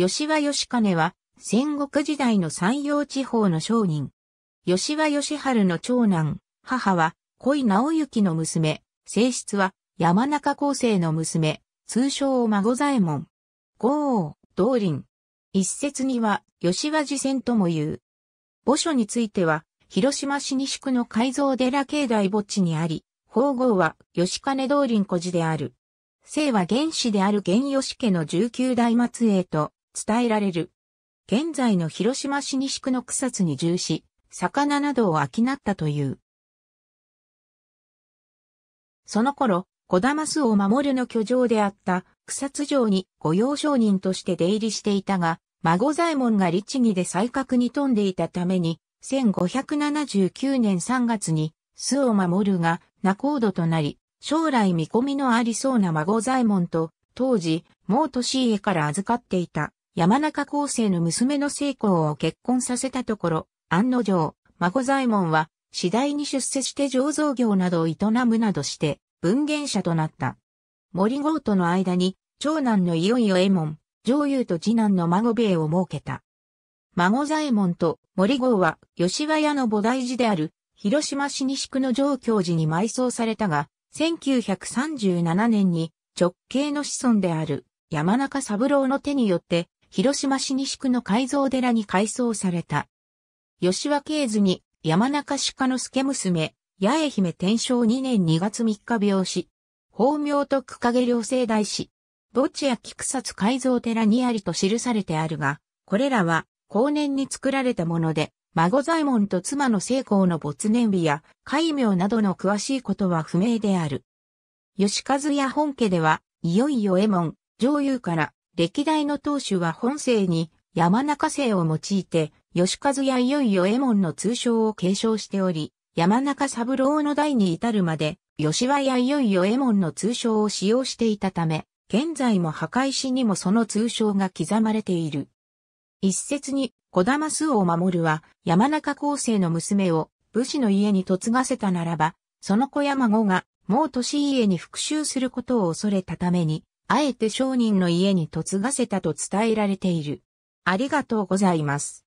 吉羽義兼は、戦国時代の山陽地方の商人。吉羽義春の長男、母は、恋直行の娘、性質は、山中高生の娘、通称孫左衛門。豪王、道林。一説には、吉羽寺仙とも言う。墓所については、広島市西区の改造寺境内墓地にあり、法号は吉金道林古寺である。姓は原始である原吉家の19代末裔と、伝えられる。現在の広島市西区の草津に従し、魚などを商ったという。その頃、小玉巣を守るの居城であった草津城に御用商人として出入りしていたが、孫左衛門が律儀で才覚に富んでいたために、1579年3月に巣を守るが仲人となり、将来見込みのありそうな孫左衛門と、当時、もう年家から預かっていた山中康生の娘の成功を結婚させたところ、案の定、孫左衛門は次第に出世して醸造業などを営むなどして文言者となった。森郷との間に長男のいよいよ衛門、上優と次男の孫兵衛を設けた。孫左衛門と森郷は吉和屋の菩提寺である広島市西区の上京寺に埋葬されたが、1937年に直系の子孫である山中三郎の手によって広島市西区の改造寺に改装された。吉和慶図に山中鹿之助娘、八重姫天正2年2月3日病死。法名と区影両生大師。墓地や菊札改造寺にありと記されてあるが、これらは後年に作られたもので、孫左衛門と妻の成功の没年日や、戒名などの詳しいことは不明である。吉和屋本家では、いよいよ衛門、上友から、歴代の当主は本姓に山中姓を用いて、吉和やいよいよ右衛門の通称を継承しており、山中三郎の代に至るまで、吉和やいよいよ右衛門の通称を使用していたため、現在も墓石にもその通称が刻まれている。一説に、小玉数を守るは、山中高生の娘を武士の家に嫁がせたならば、その子や孫が、もう年家に復讐することを恐れたために、あえて商人の家に嫁がせたと伝えられている。ありがとうございます。